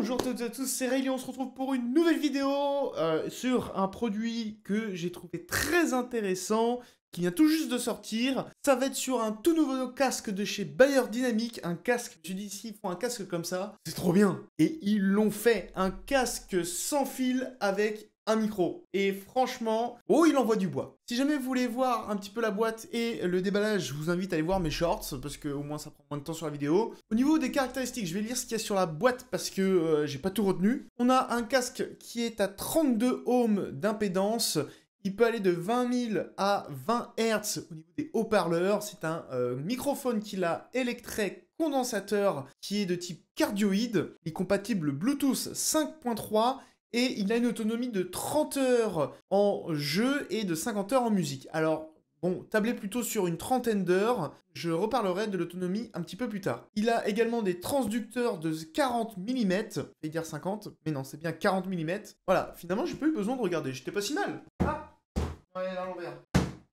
Bonjour à toutes et à tous, c'est Rayleigh, on se retrouve pour une nouvelle vidéo euh, sur un produit que j'ai trouvé très intéressant, qui vient tout juste de sortir. Ça va être sur un tout nouveau casque de chez Bayer Dynamic, un casque, je dis s'ils font un casque comme ça, c'est trop bien Et ils l'ont fait, un casque sans fil avec micro. Et franchement, oh, il envoie du bois. Si jamais vous voulez voir un petit peu la boîte et le déballage, je vous invite à aller voir mes shorts parce que au moins ça prend moins de temps sur la vidéo. Au niveau des caractéristiques, je vais lire ce qu'il y a sur la boîte parce que euh, j'ai pas tout retenu. On a un casque qui est à 32 ohms d'impédance il peut aller de 20 000 à 20 hertz au niveau des haut-parleurs. C'est un euh, microphone qu'il a électré condensateur qui est de type cardioïde. Il compatible Bluetooth 5.3 et il a une autonomie de 30 heures en jeu et de 50 heures en musique. Alors, bon, tabler plutôt sur une trentaine d'heures, je reparlerai de l'autonomie un petit peu plus tard. Il a également des transducteurs de 40 mm, Je vais dire 50, mais non, c'est bien 40 mm. Voilà, finalement, j'ai pas eu besoin de regarder, j'étais pas si mal. Ah Ouais, là, l'envers.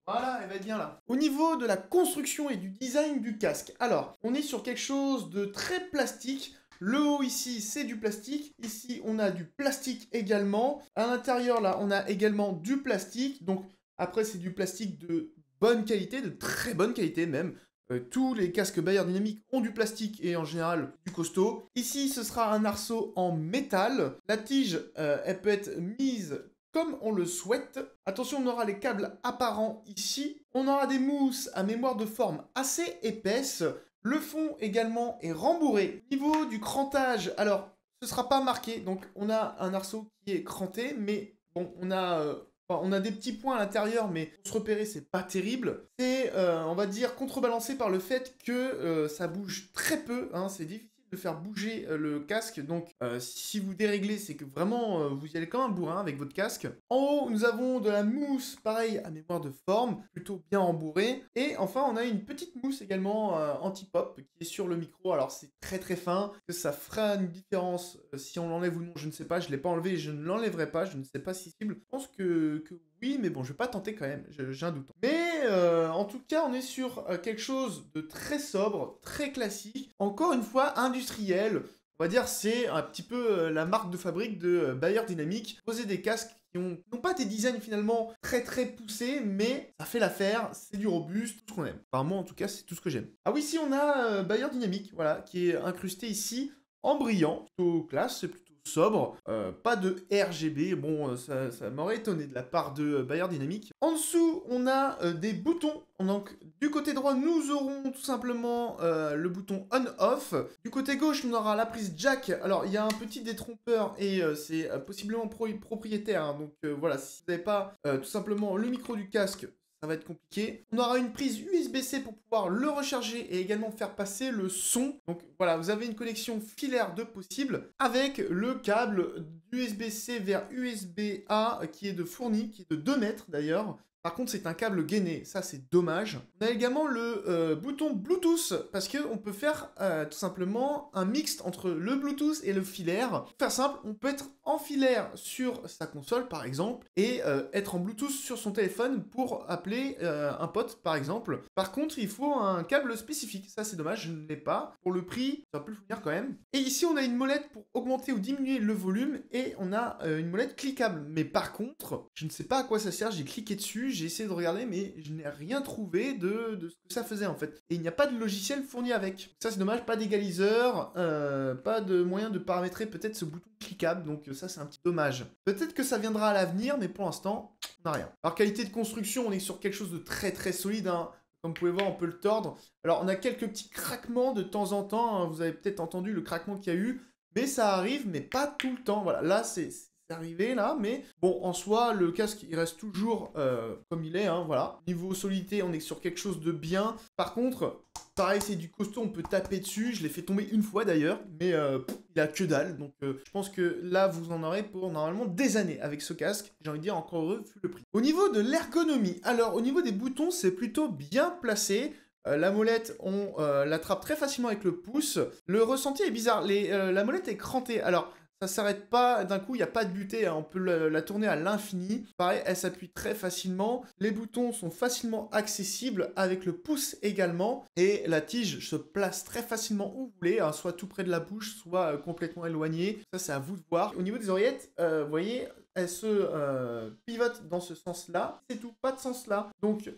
Voilà, elle va être bien là. Au niveau de la construction et du design du casque, alors, on est sur quelque chose de très plastique. Le haut ici, c'est du plastique. Ici, on a du plastique également. À l'intérieur, là, on a également du plastique. Donc après, c'est du plastique de bonne qualité, de très bonne qualité même. Euh, tous les casques Bayer Dynamics ont du plastique et en général du costaud. Ici, ce sera un arceau en métal. La tige, euh, elle peut être mise comme on le souhaite. Attention, on aura les câbles apparents ici. On aura des mousses à mémoire de forme assez épaisse. Le fond également est rembourré. niveau du crantage, alors ce sera pas marqué, donc on a un arceau qui est cranté, mais bon, on a, euh, on a des petits points à l'intérieur, mais pour se repérer, c'est pas terrible. C'est, euh, on va dire, contrebalancé par le fait que euh, ça bouge très peu, hein, c'est difficile de faire bouger euh, le casque. Donc, euh, si vous déréglez, c'est que vraiment euh, vous y allez comme un bourrin avec votre casque. En haut, nous avons de la mousse, pareil à mémoire de forme, plutôt bien embourrée Et enfin, on a une petite mousse également anti-pop qui est sur le micro. Alors, c'est très très fin. Que ça fera une différence si on l'enlève ou non, je ne sais pas. Je l'ai pas enlevé je ne l'enlèverai pas. Je ne sais pas si cible. Je pense que, que oui, mais bon, je vais pas tenter quand même, j'ai un doute. Mais en tout cas, on est sur quelque chose de très sobre, très classique. Encore une fois, un industriel. On va dire c'est un petit peu euh, la marque de fabrique de euh, Bayer Dynamique. Poser des casques qui ont pas des designs finalement très très poussés, mais ça fait l'affaire, c'est du robuste, tout ce qu'on aime. Par moi en tout cas, c'est tout ce que j'aime. Ah oui, si on a euh, Bayer Dynamique, voilà, qui est incrusté ici en brillant, plutôt classe, c'est plutôt sobre, euh, pas de RGB, bon euh, ça, m'aurait étonné de la part de euh, Bayer Dynamics. En dessous on a des boutons, donc du côté droit nous aurons tout simplement le bouton on-off, du côté gauche on aura la prise jack, alors il y a un petit détrompeur et c'est possiblement propriétaire, hein. donc voilà si vous n'avez pas tout simplement le micro du casque ça va être compliqué. On aura une prise USB-C pour pouvoir le recharger et également faire passer le son. Donc voilà, vous avez une connexion filaire de possible avec le câble USB-C vers USB-A qui est de fourni, qui est de 2 mètres d'ailleurs. Par contre, c'est un câble gainé, ça c'est dommage. On a également le euh, bouton Bluetooth, parce on peut faire euh, tout simplement un mixte entre le Bluetooth et le filaire. faire simple, on peut être en filaire sur sa console par exemple, et euh, être en Bluetooth sur son téléphone pour appeler un pote par exemple. Par contre, il faut un câble spécifique, ça c'est dommage, je ne l'ai pas. Pour le prix, ça peut le fournir quand même. Et ici, on a une molette pour augmenter ou diminuer le volume, et on a une molette cliquable. Mais par contre, je ne sais pas à quoi ça sert, j'ai cliqué dessus, j'ai essayé de regarder, mais je n'ai rien trouvé de, ce que ça faisait en fait. Et il n'y a pas de logiciel fourni avec. Ça c'est dommage, pas d'égaliseur, euh, pas de moyen de paramétrer peut-être ce bouton cliquable, donc euh, ça c'est un petit dommage. Peut-être que ça viendra à l'avenir, mais pour l'instant, on n'a rien. Alors qualité de construction, on est sur quelque chose de très très solide. Hein. Comme vous pouvez voir, on peut le tordre. Alors on a quelques petits craquements de temps en temps, hein. vous avez peut-être entendu le craquement qu'il y a eu, mais ça arrive, mais pas tout le temps. Voilà, là c'est arrivé là, mais bon, en soi, le casque il reste toujours euh, comme il est, hein, voilà. Niveau solidité, on est sur quelque chose de bien. Par contre, pareil, c'est du costaud, on peut taper dessus. Je l'ai fait tomber une fois d'ailleurs, mais euh, il a que dalle. Donc euh, je pense que là, vous en aurez pour normalement des années avec ce casque. J'ai envie de dire encore heureux vu le prix. Au niveau de l'ergonomie, alors au niveau des boutons, c'est plutôt bien placé. la molette, on l'attrape très facilement avec le pouce. Le ressenti est bizarre. Les, la molette est crantée. Alors, ça s'arrête pas, d'un coup il n'y a pas de butée, hein. on peut la, tourner à l'infini. Pareil, elle s'appuie très facilement, les boutons sont facilement accessibles avec le pouce également, et la tige se place très facilement où vous voulez, hein, soit tout près de la bouche, soit euh, complètement éloignée, ça c'est à vous de voir. Au niveau des oreillettes, euh, vous voyez, elle se euh, pivote dans ce sens-là, c'est tout, pas de sens-là. Donc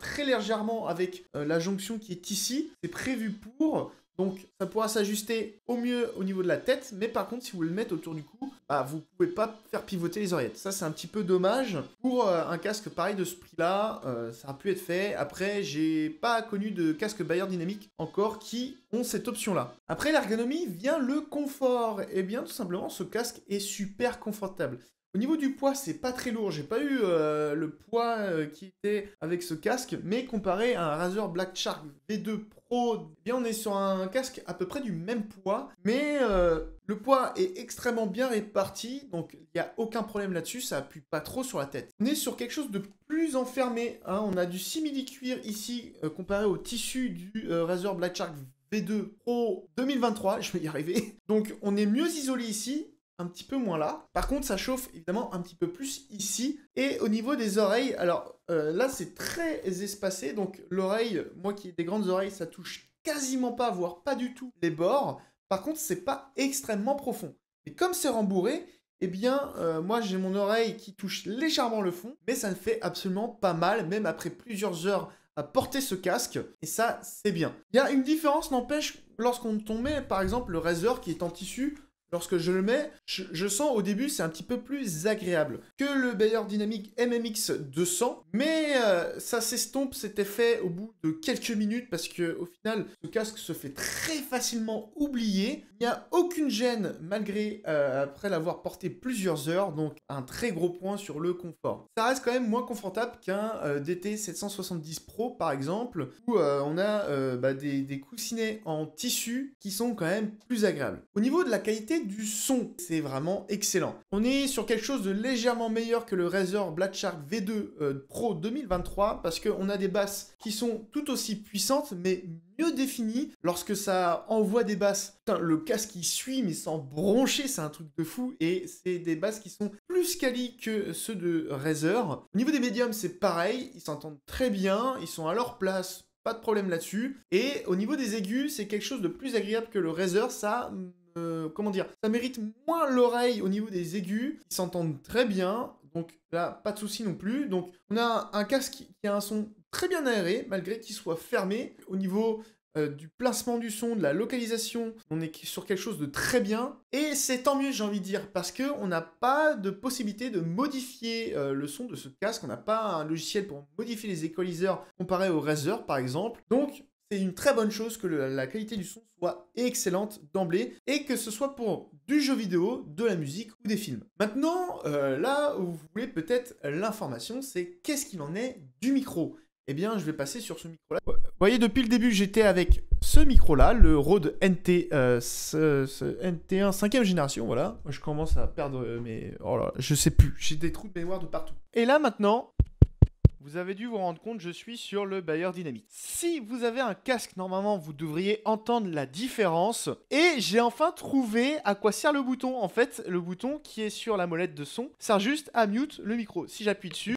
très légèrement avec la jonction qui est ici. C'est prévu pour. Donc ça pourra s'ajuster au mieux au niveau de la tête, mais par contre si vous le mettez autour du cou, bah, vous pouvez pas faire pivoter les oreillettes. Ça c'est un petit peu dommage. Pour euh, un casque pareil de ce prix-là, euh, ça a pu être fait. Après, j'ai pas connu de casque Bayer dynamique encore qui ont cette option-là. Après l'ergonomie vient le confort. Et eh bien tout simplement ce casque est super confortable. Au niveau du poids, c'est pas très lourd. J'ai pas eu euh, le poids euh, qui était avec ce casque, mais comparé à un Razer Black Shark V2 Pro, eh bien on est sur un casque à peu près du même poids, mais euh, le poids est extrêmement bien réparti, donc il n'y a aucun problème là-dessus, ça appuie pas trop sur la tête. On est sur quelque chose de plus enfermé. Hein. On a du simili-cuir ici comparé au tissu du Razer Black Shark V2 Pro 2023. Je vais y arriver. Donc on est mieux isolé ici un petit peu moins là. Par contre, ça chauffe évidemment un petit peu plus ici. Et au niveau des oreilles, alors euh, là, c'est très espacé. Donc l'oreille, moi qui ai des grandes oreilles, ça touche quasiment pas, voire pas du tout les bords. Par contre, c'est pas extrêmement profond. Et comme c'est rembourré, eh bien, euh, moi j'ai mon oreille qui touche légèrement le fond, mais ça ne fait absolument pas mal, même après plusieurs heures à porter ce casque, et ça, c'est bien. Il y a une différence, n'empêche, lorsqu'on tombait, par exemple, le Razer qui est en tissu, Lorsque je le mets, je, sens au début c'est un petit peu plus agréable que le Bayer Dynamic MMX 200, mais euh, ça s'estompe cet effet au bout de quelques minutes parce que au final ce casque se fait très facilement oublier. Il n'y a aucune gêne malgré euh, après l'avoir porté plusieurs heures, donc un très gros point sur le confort. Ça reste quand même moins confortable qu'un euh, DT 770 Pro par exemple, où on a bah, des, des coussinets en tissu qui sont quand même plus agréables. Au niveau de la qualité du son, c'est vraiment excellent. On est sur quelque chose de légèrement meilleur que le Razer Black Shark V2 euh, Pro 2023 parce qu'on a des basses qui sont tout aussi puissantes mais mieux définies lorsque ça envoie des basses. le casque qui suit mais sans broncher, c'est un truc de fou et c'est des basses qui sont plus quali que ceux de Razer. Au niveau des médiums, c'est pareil, ils s'entendent très bien, ils sont à leur place pas de problème là-dessus. Et au niveau des aigus, c'est quelque chose de plus agréable que le Razer, ça euh, comment dire, ça mérite moins l'oreille au niveau des aigus, ils s'entendent très bien, donc là, pas de souci non plus. Donc on a un casque qui a un son très bien aéré, malgré qu'il soit fermé. Au niveau euh, du placement du son, de la localisation, on est sur quelque chose de très bien. Et c'est tant mieux, j'ai envie de dire, parce on n'a pas de possibilité de modifier euh, le son de ce casque. On n'a pas un logiciel pour modifier les égaliseurs comparé au Razer, par exemple. Donc, c'est une très bonne chose que la qualité du son soit excellente d'emblée et que ce soit pour du jeu vidéo, de la musique ou des films. Maintenant, euh, là où vous voulez peut-être l'information, c'est qu'est-ce qu'il en est du micro Eh bien, je vais passer sur ce micro-là. Vous voyez, depuis le début, j'étais avec ce micro-là, le Rode NT, NT1 5ème génération, voilà. Je commence à perdre mes... Oh là, je sais plus, j'ai des trous de mémoire de partout. Et là, maintenant, vous avez dû vous rendre compte, je suis sur le Bayer Dynamic. Si vous avez un casque, normalement, vous devriez entendre la différence. Et j'ai enfin trouvé à quoi sert le bouton. En fait, le bouton qui est sur la molette de son sert juste à mute le micro. Si j'appuie dessus,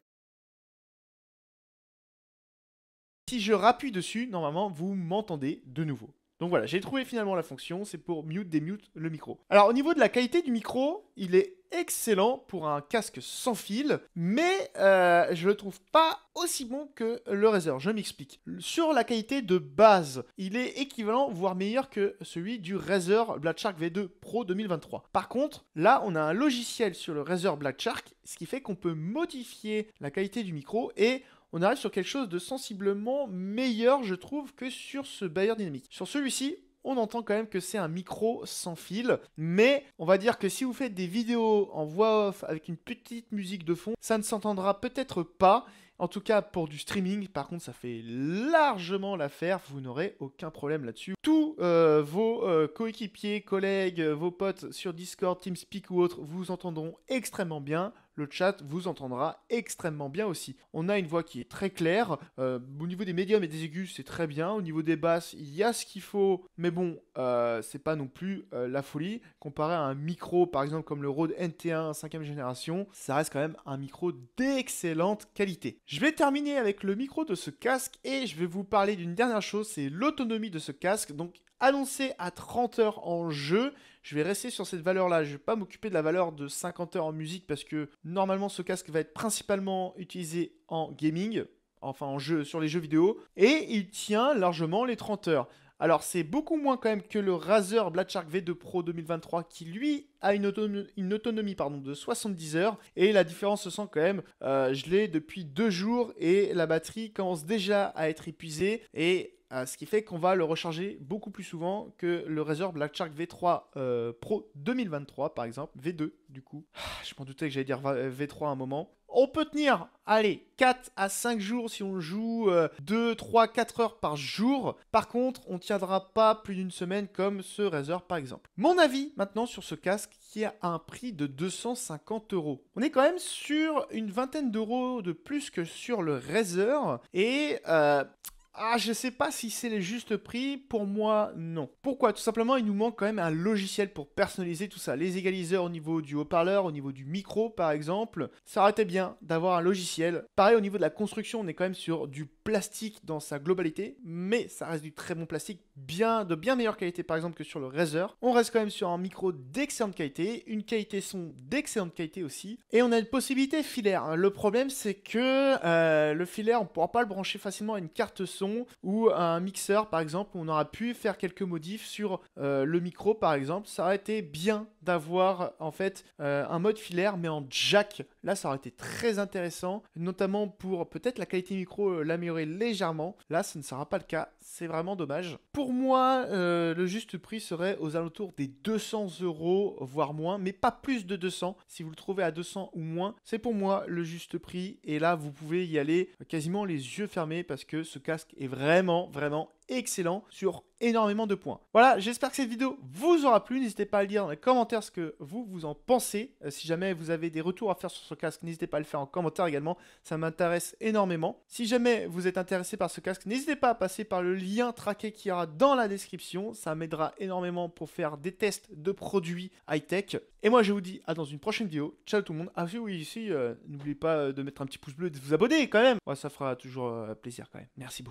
si je rappuie dessus, normalement, vous m'entendez de nouveau. Donc voilà, j'ai trouvé finalement la fonction, c'est pour mute démute le micro. Alors au niveau de la qualité du micro, il est excellent pour un casque sans fil, mais euh, je le trouve pas aussi bon que le Razer, je m'explique. Sur la qualité de base, il est équivalent voire meilleur que celui du Razer Black Shark V2 Pro 2023. Par contre, là on a un logiciel sur le Razer Black Shark, ce qui fait qu'on peut modifier la qualité du micro et on arrive sur quelque chose de sensiblement meilleur, je trouve, que sur ce Bayer Dynamic. Sur celui-ci, on entend quand même que c'est un micro sans fil, mais on va dire que si vous faites des vidéos en voix off avec une petite musique de fond, ça ne s'entendra peut-être pas. En tout cas, pour du streaming, par contre, ça fait largement l'affaire. Vous n'aurez aucun problème là-dessus. Tous euh, vos euh, coéquipiers, collègues, vos potes sur Discord, TeamSpeak ou autre, vous entendront extrêmement bien le chat vous entendra extrêmement bien aussi. On a une voix qui est très claire. Euh, au niveau des médiums et des aigus, c'est très bien. Au niveau des basses, il y a ce qu'il faut, mais bon, euh, c'est pas non plus euh, la folie. Comparé à un micro, par exemple, comme le Rode NT1 5ème génération, ça reste quand même un micro d'excellente qualité. Je vais terminer avec le micro de ce casque et je vais vous parler d'une dernière chose, c'est l'autonomie de ce casque. Donc, annoncé à 30 heures en jeu. Je vais rester sur cette valeur-là. Je ne vais pas m'occuper de la valeur de 50 heures en musique parce que normalement ce casque va être principalement utilisé en gaming, enfin en jeu sur les jeux vidéo, et il tient largement les 30 heures. Alors c'est beaucoup moins quand même que le Razer Black Shark V2 Pro 2023 qui lui a une autonomie, une autonomie pardon, de 70 heures et la différence se sent quand même. Euh, je l'ai depuis deux jours et la batterie commence déjà à être épuisée et euh, ce qui fait qu'on va le recharger beaucoup plus souvent que le Razer Black Shark V3 euh, Pro 2023 par exemple, V2 du coup. Ah, je m'en doutais que j'allais dire V3 à un moment. On peut tenir, allez, 4 à 5 jours si on joue 2, 3, 4 heures par jour. Par contre, on ne tiendra pas plus d'une semaine comme ce Razer par exemple. Mon avis maintenant sur ce casque qui a un prix de 250 euros. On est quand même sur une vingtaine d'euros de plus que sur le Razer. Et euh, ah, je sais pas si c'est le juste prix. Pour moi, non. Pourquoi Tout simplement, il nous manque quand même un logiciel pour personnaliser tout ça. Les égaliseurs au niveau du haut-parleur, au niveau du micro, par exemple. Ça aurait été bien d'avoir un logiciel. Pareil, au niveau de la construction, on est quand même sur du plastique dans sa globalité, mais ça reste du très bon plastique bien, de bien meilleure qualité par exemple que sur le Razer. On reste quand même sur un micro d'excellente qualité, une qualité son d'excellente qualité aussi, et on a une possibilité filaire. Le problème c'est que euh, le filaire on pourra pas le brancher facilement à une carte son ou à un mixeur par exemple, on aura pu faire quelques modifs sur euh, le micro par exemple, ça aurait été bien d'avoir en fait euh, un mode filaire mais en jack. Là, ça aurait été très intéressant, notamment pour peut-être la qualité micro euh, l'améliorer légèrement. Là, ce ne sera pas le cas, c'est vraiment dommage. Pour moi, euh, le juste prix serait aux alentours des 200 euros, voire moins, mais pas plus de 200. Si vous le trouvez à 200 ou moins, c'est pour moi le juste prix. Et là, vous pouvez y aller quasiment les yeux fermés parce que ce casque est vraiment, vraiment excellent sur énormément de points. Voilà, j'espère que cette vidéo vous aura plu. N'hésitez pas à le dire dans les commentaires ce que vous, vous en pensez. Euh, si jamais vous avez des retours à faire sur ce casque, n'hésitez pas à le faire en commentaire également. Ça m'intéresse énormément. Si jamais vous êtes intéressé par ce casque, n'hésitez pas à passer par le lien traqué qui y aura dans la description. Ça m'aidera énormément pour faire des tests de produits high-tech. Et moi, je vous dis à dans une prochaine vidéo. Ciao tout le monde. Ah oui, ici, euh, n'oubliez pas euh, de mettre un petit pouce bleu et de vous abonner quand même. ça fera toujours plaisir quand même. Merci beaucoup.